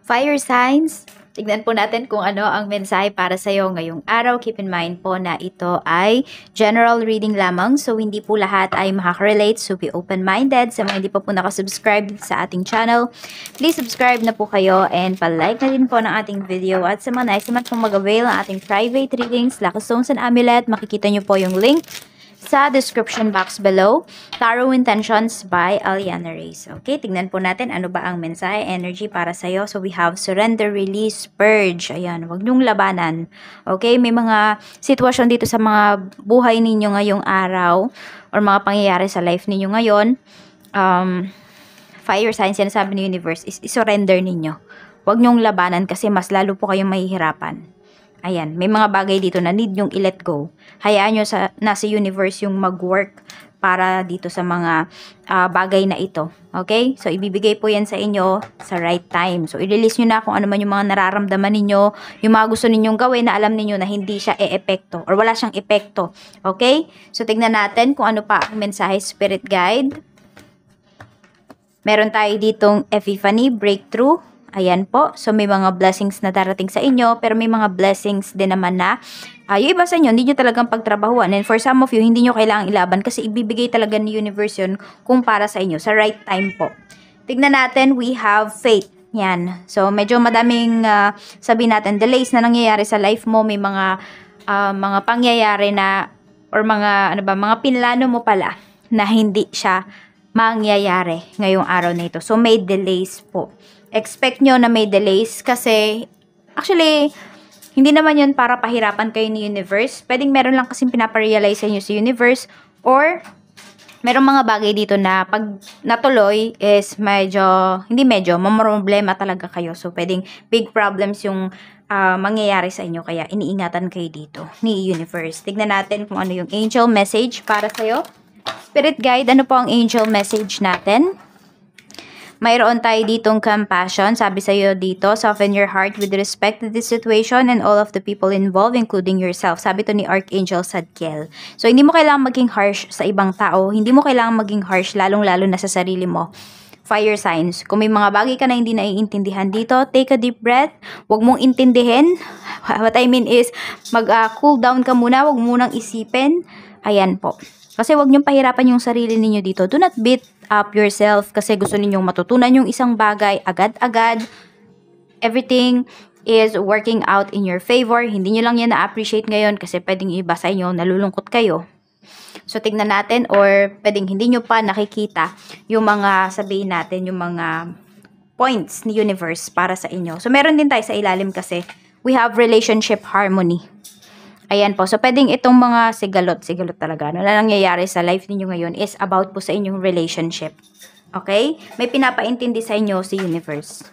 Fire signs, tignan po natin kung ano ang mensahe para sa iyo ngayong araw. Keep in mind po na ito ay general reading lamang so hindi po lahat ay makakarelate so be open-minded. Sa mga hindi pa po nakasubscribe sa ating channel, please subscribe na po kayo and palike na din po ng ating video. At sa mga nice naman pong mag-avail ng ating private readings, Lakas Stones and Amulet, makikita nyo po yung link sa description box below, Tarot Intentions by Aliana Reyes. Okay, tignan po natin ano ba ang mensahe, energy para sa'yo. So, we have surrender, release, purge. Ayan, wag niyong labanan. Okay, may mga sitwasyon dito sa mga buhay ninyo ngayong araw or mga pangyayari sa life ninyo ngayon. Um, fire sign, sinasabi ng universe is surrender ninyo. Huwag niyong labanan kasi mas lalo po kayong mahihirapan. Ayan, may mga bagay dito na need yung i-let go. Hayaan nyo sa, na si universe yung mag-work para dito sa mga uh, bagay na ito. Okay? So, ibibigay po yan sa inyo sa right time. So, i-release nyo na kung ano man yung mga nararamdaman ninyo, yung mga gusto ninyong gawin na alam ninyo na hindi siya e-epekto or wala siyang epekto. Okay? So, tignan natin kung ano pa ang mensahe spirit guide. Meron tayo ditong Epiphany, breakthrough, Ayan po. So, may mga blessings na darating sa inyo, pero may mga blessings din naman na uh, yung iba sa inyo, hindi nyo talagang pagtrabahuan. And for some of you, hindi nyo kailangang ilaban kasi ibibigay talaga ni universe yun kung para sa inyo, sa right time po. Tignan natin, we have faith. Yan. So, medyo madaming uh, sabihin natin, delays na nangyayari sa life mo, may mga uh, mga pangyayari na or mga ano ba, mga pinlano mo pala na hindi siya mangyayari ngayong araw na ito. So, may delays po expect nyo na may delays kasi actually, hindi naman yun para pahirapan kayo ni universe. Pwedeng meron lang kasi pinaparealize sa inyo sa universe or merong mga bagay dito na pag natuloy is medyo, hindi medyo, mamroblema talaga kayo. So, pwedeng big problems yung uh, mangyayari sa inyo. Kaya, iniingatan kayo dito ni universe. Tignan natin kung ano yung angel message para sa'yo. Spirit guide, ano po ang angel message natin? Mayroon tayo ditong compassion, sabi sa'yo dito, soften your heart with respect to this situation and all of the people involved, including yourself. Sabi to ni Archangel Sadkiel. So, hindi mo kailangang maging harsh sa ibang tao. Hindi mo kailangang maging harsh, lalong-lalo na sa sarili mo fire signs. Kung may mga bagay ka na hindi naiintindihan dito, take a deep breath. Huwag mong intindihin. What I mean is, mag-cool ah, uh, down ka muna. Huwag munang isipin. Ayan po. Kasi huwag niyong pahirapan yung sarili ninyo dito. Do not beat up yourself kasi gusto ninyong matutunan yung isang bagay agad-agad. Everything is working out in your favor. Hindi nyo lang yan na-appreciate ngayon kasi pwedeng iba sa inyo nalulungkot kayo. So, tignan natin or pwedeng hindi nyo pa nakikita yung mga sabihin natin, yung mga points ni universe para sa inyo. So, meron din tayo sa ilalim kasi we have relationship harmony. Ayan po. So, pwedeng itong mga sigalot, sigalot talaga, ano na nangyayari sa life ninyo ngayon is about po sa inyong relationship. Okay? May pinapaintindi sa inyo si universe.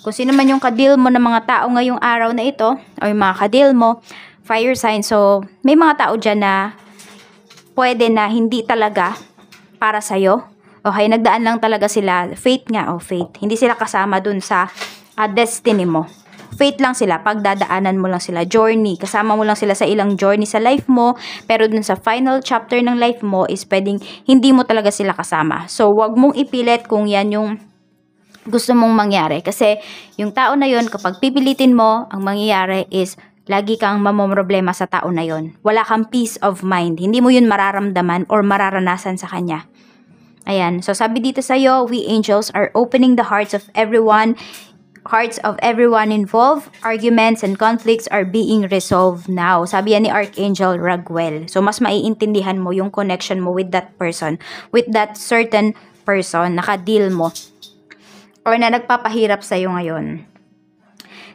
Kung sino man yung kadil mo ng mga tao ngayong araw na ito, o yung mga kadil mo, fire sign. So, may mga tao dyan na pwede na hindi talaga para sa'yo. Okay, nagdaan lang talaga sila. Fate nga, o oh, fate. Hindi sila kasama dun sa uh, destiny mo faith lang sila, pagdadaanan mo lang sila, journey, kasama mo lang sila sa ilang journey sa life mo, pero dun sa final chapter ng life mo is pwedeng hindi mo talaga sila kasama. So, wag mong ipilit kung yan yung gusto mong mangyari. Kasi yung tao na yun, kapag pipilitin mo, ang mangyayari is lagi kang mamomroblema sa tao na yon. Wala kang peace of mind. Hindi mo yun mararamdaman or mararanasan sa kanya. Ayan. So sabi dito sa iyo, we angels are opening the hearts of everyone hearts of everyone involved, arguments and conflicts are being resolved now. Sabi yan ni Archangel Raguel. So, mas maiintindihan mo yung connection mo with that person, with that certain person, nakadeal mo, or na nagpapahirap sa'yo ngayon.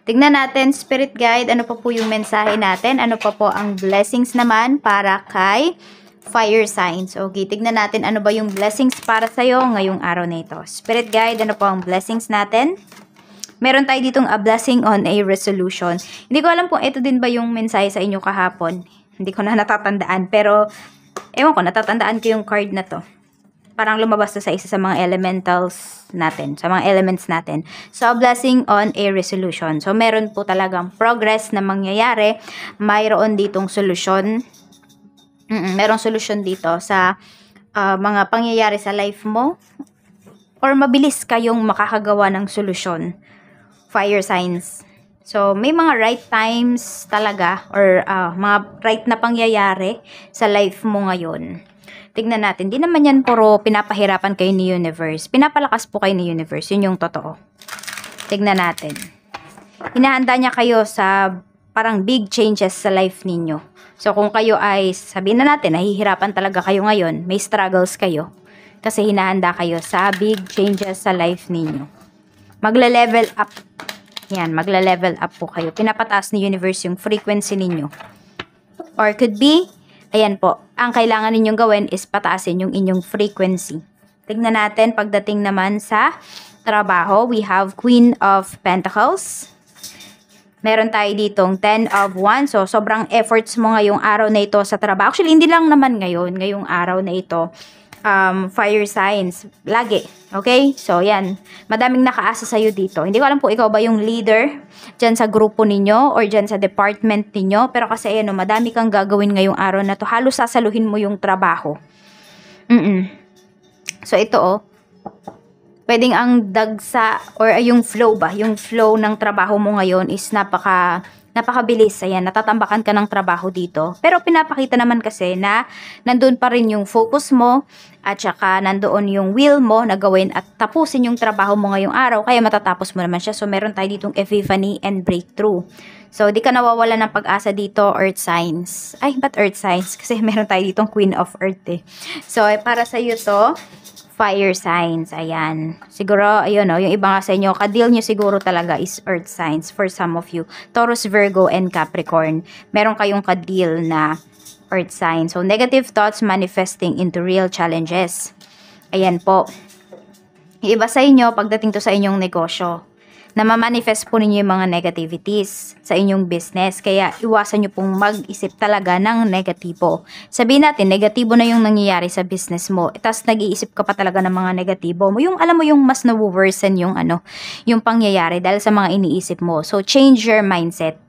Tignan natin, Spirit Guide, ano pa po yung mensahe natin? Ano pa po ang blessings naman para kay fire signs. Okay, tignan natin ano ba yung blessings para sa'yo ngayong araw na ito. Spirit Guide, ano po ang blessings natin? meron tayo ditong a blessing on a resolution. Hindi ko alam kung ito din ba yung mensahe sa inyo kahapon. Hindi ko na natatandaan. Pero, ewan ko, natatandaan ko yung card na to. Parang lumabas to sa isa sa mga elementals natin. Sa mga elements natin. So, a blessing on a resolution. So, meron po talagang progress na mangyayari. Mayroon ditong solusyon. Mm -mm, merong solusyon dito sa uh, mga pangyayari sa life mo or mabilis kayong makakagawa ng solusyon fire signs. So, may mga right times talaga or uh, mga right na pangyayari sa life mo ngayon. Tignan natin, di naman yan puro pinapahirapan kayo ni universe. Pinapalakas po kayo ni universe. Yun yung totoo. Tignan natin. Hinahanda niya kayo sa parang big changes sa life ninyo. So, kung kayo ay, sabihin na natin, nahihirapan talaga kayo ngayon, may struggles kayo, kasi hinahanda kayo sa big changes sa life ninyo magle-level up. Yan, magle-level up po kayo. Pinapataas ni universe yung frequency ninyo. Or could be, ayan po, ang kailangan ninyong gawin is pataasin yung inyong frequency. Tingnan natin pagdating naman sa trabaho, we have Queen of Pentacles. Meron tayo ditong 10 of 1. So, sobrang efforts mo ngayong araw na ito sa trabaho. Actually, hindi lang naman ngayon, ngayong araw na ito. Um, fire signs, lagi Okay? So, yan. Madaming nakaasa sa'yo dito. Hindi ko alam po ikaw ba yung leader dyan sa grupo ninyo or dyan sa department ninyo. Pero kasi, ano, madami kang gagawin ngayong araw na to. Halos sasaluhin mo yung trabaho. Mm-mm. So, ito, oh. Pwedeng ang dagsa or uh, yung flow ba? Yung flow ng trabaho mo ngayon is napaka napakabilis. Ayan, natatambakan ka ng trabaho dito. Pero pinapakita naman kasi na nandun pa rin yung focus mo at saka nandoon yung will mo na gawin at tapusin yung trabaho mo ngayong araw kaya matatapos mo naman siya. So meron tayo ditong epiphany and breakthrough. So di ka nawawala ng pag-asa dito earth signs. Ay, but earth signs kasi meron tayo ditong queen of earth eh. So para sa iyo to, fire signs. Ayan. Siguro, ayun o, yung iba nga sa inyo, kadeal nyo siguro talaga is earth signs for some of you. Taurus, Virgo, and Capricorn. Meron kayong kadeal na earth sign. So, negative thoughts manifesting into real challenges. Ayan po. Yung iba sa inyo, pagdating to sa inyong negosyo, na mamanifest po ninyo yung mga negativities sa inyong business. Kaya iwasan nyo pong mag-isip talaga ng negatibo. Sabihin natin, negatibo na yung nangyayari sa business mo. Tapos nag-iisip ka pa talaga ng mga negatibo. Yung alam mo yung mas na-worsen yung ano, yung pangyayari dahil sa mga iniisip mo. So change your mindset.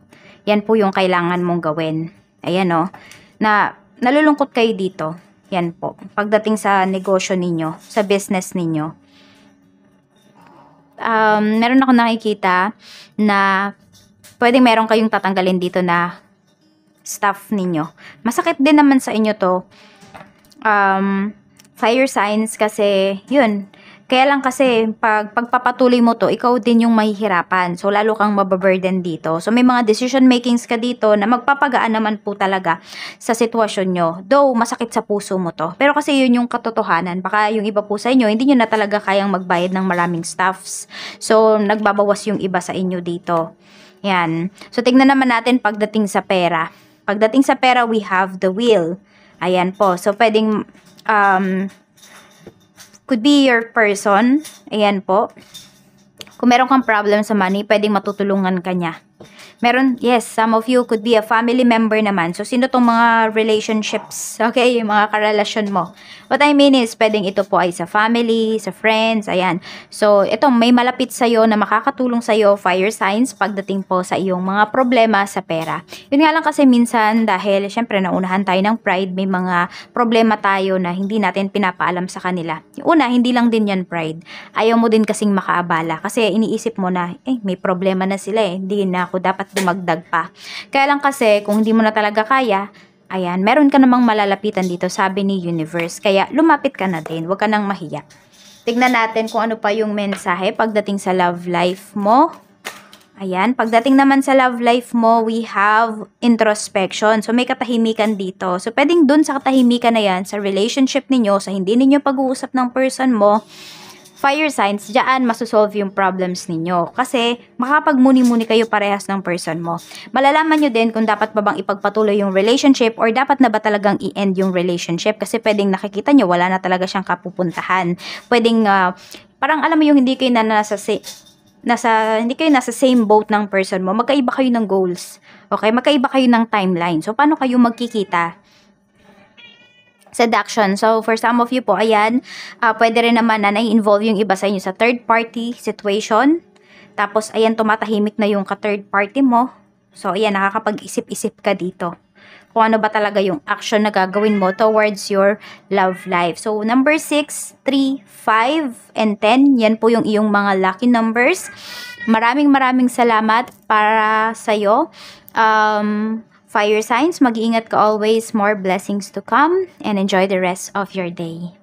Yan po yung kailangan mong gawin. Ayan o. Oh. Na nalulungkot kayo dito. Yan po. Pagdating sa negosyo ninyo, sa business ninyo, um, meron ako nakikita na pwede meron kayong tatanggalin dito na stuff ninyo. Masakit din naman sa inyo to. Um, fire signs kasi, yun, kaya lang kasi, pag pagpapatuloy mo to, ikaw din yung mahihirapan. So, lalo kang mababurden dito. So, may mga decision makings ka dito na magpapagaan naman po talaga sa sitwasyon nyo. Though, masakit sa puso mo to. Pero kasi yun yung katotohanan. Baka yung iba po sa inyo, hindi nyo na talaga kayang magbayad ng maraming staffs. So, nagbabawas yung iba sa inyo dito. Yan. So, tingnan naman natin pagdating sa pera. Pagdating sa pera, we have the will. Ayan po. So, pwedeng um, could be your person. Ayan po. Kung meron kang problem sa money, pwedeng matutulungan kanya. Meron, yes, some of you could be a family member naman. So, sino tong mga relationships, okay, yung mga karelasyon mo. What I mean is, pwedeng ito po ay sa family, sa friends, ayan. So, ito, may malapit sa'yo na makakatulong sa'yo, fire signs, pagdating po sa iyong mga problema sa pera. Yun nga lang kasi minsan, dahil syempre naunahan tayo ng pride, may mga problema tayo na hindi natin pinapaalam sa kanila. Yung una, hindi lang din yan pride. Ayaw mo din kasing makaabala kasi iniisip mo na, eh, may problema na sila eh, hindi na ako ko dapat dumagdag pa. Kaya lang kasi kung hindi mo na talaga kaya, ayan, meron ka namang malalapitan dito sabi ni universe. Kaya lumapit ka na din, huwag ka nang mahiya. Tignan natin kung ano pa yung mensahe pagdating sa love life mo. Ayan, pagdating naman sa love life mo, we have introspection. So, may katahimikan dito. So, pwedeng dun sa katahimikan na yan, sa relationship ninyo, sa hindi ninyo pag-uusap ng person mo, fire signs, diyan masusolve yung problems ninyo. Kasi makapagmuni-muni kayo parehas ng person mo. Malalaman nyo din kung dapat ba bang ipagpatuloy yung relationship or dapat na ba talagang i-end yung relationship. Kasi pwedeng nakikita nyo, wala na talaga siyang kapupuntahan. Pwedeng, uh, parang alam mo yung hindi kayo na nasa nasa hindi kayo nasa same boat ng person mo, magkaiba kayo ng goals. Okay? Magkaiba kayo ng timeline. So paano kayo magkikita? seduction. So, for some of you po, ayan, uh, pwede rin naman na nai-involve yung iba sa inyo sa third party situation. Tapos, ayan, tumatahimik na yung ka-third party mo. So, ayan, nakakapag-isip-isip ka dito kung ano ba talaga yung action na gagawin mo towards your love life. So, number 6, 3, 5, and 10, yan po yung iyong mga lucky numbers. Maraming maraming salamat para sa'yo. Um, Fire signs, mag-iingat ka always. More blessings to come and enjoy the rest of your day.